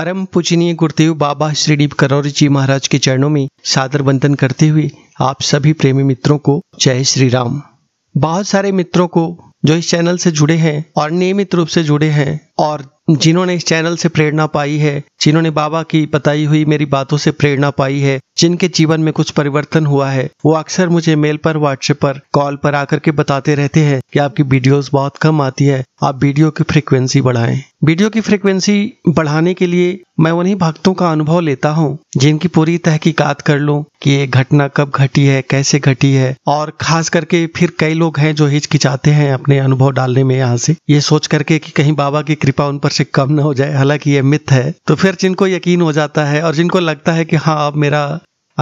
परम पूजनीय गुरुदेव बाबा श्रीदीप करौरी जी महाराज के चरणों में सादर वंदन करते हुए आप सभी प्रेमी मित्रों को जय श्री राम बहुत सारे मित्रों को जो इस चैनल से जुड़े हैं और नियमित रूप से जुड़े हैं और जिन्होंने इस चैनल से प्रेरणा पाई है जिन्होंने बाबा की बताई हुई मेरी बातों से प्रेरणा पाई है जिनके जीवन में कुछ परिवर्तन हुआ है वो अक्सर मुझे मेल पर व्हाट्सएप पर कॉल पर आकर के बताते रहते हैं कि आपकी वीडियोस बहुत कम आती है आप वीडियो की फ्रिक्वेंसी बढ़ाएं वीडियो की फ्रिक्वेंसी बढ़ाने के लिए मैं उन्हीं भक्तों का अनुभव लेता हूँ जिनकी पूरी तहकीकात कर लूँ कि ये घटना कब घटी है कैसे घटी है और खास करके फिर कई लोग हैं जो हिचकिचाते हैं अपने अनुभव डालने में यहाँ से ये सोच करके कि कहीं बाबा की कृपा उन पर से कम ना हो जाए हालांकि ये मिथ है तो फिर जिनको यकीन हो जाता है और जिनको लगता है कि हाँ आप मेरा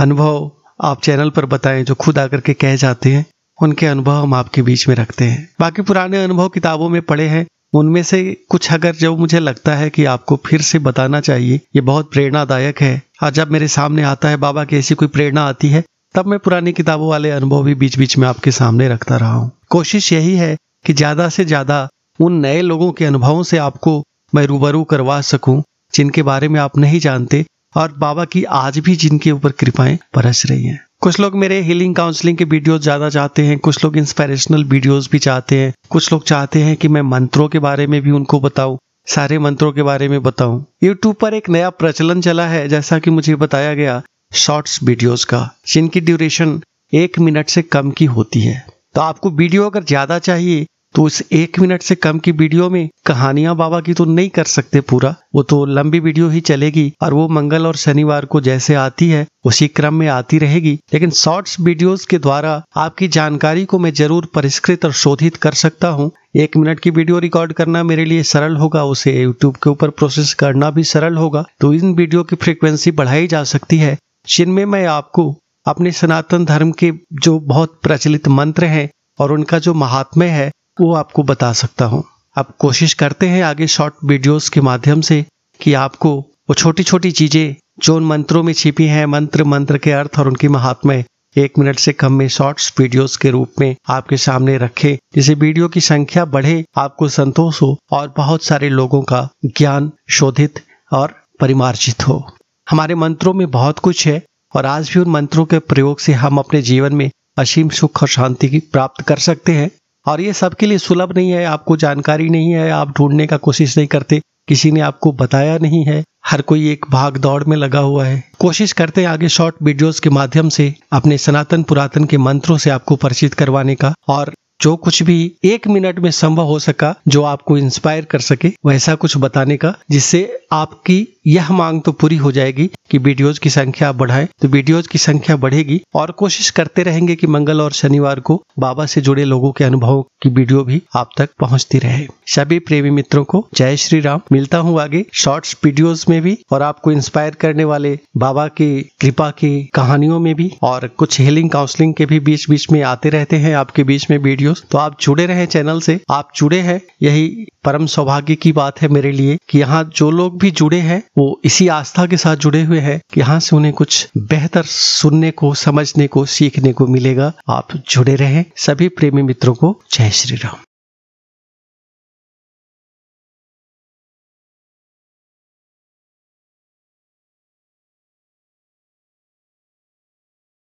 अनुभव आप चैनल पर बताएं जो खुद आकर के कह जाते हैं उनके अनुभव हम आपके बीच में रखते हैं बाकी पुराने अनुभव किताबों में पड़े हैं उनमें से कुछ अगर जो मुझे लगता है कि आपको फिर से बताना चाहिए ये बहुत प्रेरणादायक है और हाँ, जब मेरे सामने आता है बाबा की ऐसी कोई प्रेरणा आती है तब मैं पुरानी किताबों वाले अनुभव भी बीच बीच में आपके सामने रखता रहा हूँ कोशिश यही है कि ज्यादा से ज्यादा उन नए लोगों के अनुभवों से आपको मैं रूबरू करवा सकूं जिनके बारे में आप नहीं जानते और बाबा की आज भी जिनके ऊपर कृपाएं बरस रही हैं कुछ लोग मेरे हीलिंग काउंसलिंग के वीडियो ज़्यादा चाहते हैं कुछ लोग इंस्पिरेशनल वीडियोस भी चाहते हैं कुछ लोग चाहते हैं कि मैं मंत्रों के बारे में भी उनको बताऊं सारे मंत्रों के बारे में बताऊं यूट्यूब पर एक नया प्रचलन चला है जैसा कि मुझे बताया गया शॉर्ट्स वीडियोस का जिनकी ड्यूरेशन एक मिनट से कम की होती है तो आपको वीडियो अगर ज़्यादा चाहिए तो उस एक मिनट से कम की वीडियो में कहानियां बाबा की तो नहीं कर सकते पूरा वो तो लंबी वीडियो ही चलेगी और वो मंगल और शनिवार को जैसे आती है उसी क्रम में आती रहेगी लेकिन शॉर्ट्स वीडियोस के द्वारा आपकी जानकारी को मैं जरूर परिष्कृत और शोधित कर सकता हूँ एक मिनट की वीडियो रिकॉर्ड करना मेरे लिए सरल होगा उसे यूट्यूब के ऊपर प्रोसेस करना भी सरल होगा तो इन वीडियो की फ्रिक्वेंसी बढ़ाई जा सकती है जिनमें मैं आपको अपने सनातन धर्म के जो बहुत प्रचलित मंत्र हैं और उनका जो महात्म्य है वो आपको बता सकता हूँ आप कोशिश करते हैं आगे शॉर्ट वीडियोस के माध्यम से कि आपको वो छोटी छोटी चीजें जो उन मंत्रों में छिपी हैं मंत्र मंत्र के अर्थ और उनकी महात्मा एक मिनट से कम में शॉर्ट्स वीडियोस के रूप में आपके सामने रखें जिसे वीडियो की संख्या बढ़े आपको संतोष हो और बहुत सारे लोगों का ज्ञान शोधित और परिमार्जित हो हमारे मंत्रों में बहुत कुछ है और आज भी उन मंत्रों के प्रयोग से हम अपने जीवन में असीम सुख और शांति की प्राप्त कर सकते हैं और ये सबके लिए सुलभ नहीं है आपको जानकारी नहीं है आप ढूंढने का कोशिश नहीं करते किसी ने आपको बताया नहीं है हर कोई एक भाग दौड़ में लगा हुआ है कोशिश करते हैं आगे शॉर्ट वीडियोस के माध्यम से अपने सनातन पुरातन के मंत्रों से आपको परिचित करवाने का और जो कुछ भी एक मिनट में संभव हो सका जो आपको इंस्पायर कर सके वैसा कुछ बताने का जिससे आपकी यह मांग तो पूरी हो जाएगी कि वीडियोज की संख्या आप बढ़ाएं तो वीडियोज की संख्या बढ़ेगी और कोशिश करते रहेंगे कि मंगल और शनिवार को बाबा से जुड़े लोगों के अनुभवों की वीडियो भी आप तक पहुंचती रहे सभी प्रेमी मित्रों को जय श्री राम मिलता हूँ आगे शॉर्ट्स वीडियोज में भी और आपको इंस्पायर करने वाले बाबा की कृपा की कहानियों में भी और कुछ हेलिंग काउंसलिंग के भी बीच बीच में आते रहते हैं आपके बीच में वीडियो वीडियोस तो आप जुड़े रहे चैनल से आप जुड़े हैं यही परम सौभाग्य की बात है मेरे लिए कि यहाँ जो लोग भी जुड़े हैं वो इसी आस्था के साथ जुड़े हुए हैं कि यहाँ से उन्हें कुछ बेहतर सुनने को समझने को सीखने को मिलेगा आप जुड़े रहें सभी प्रेमी मित्रों को जय श्री राम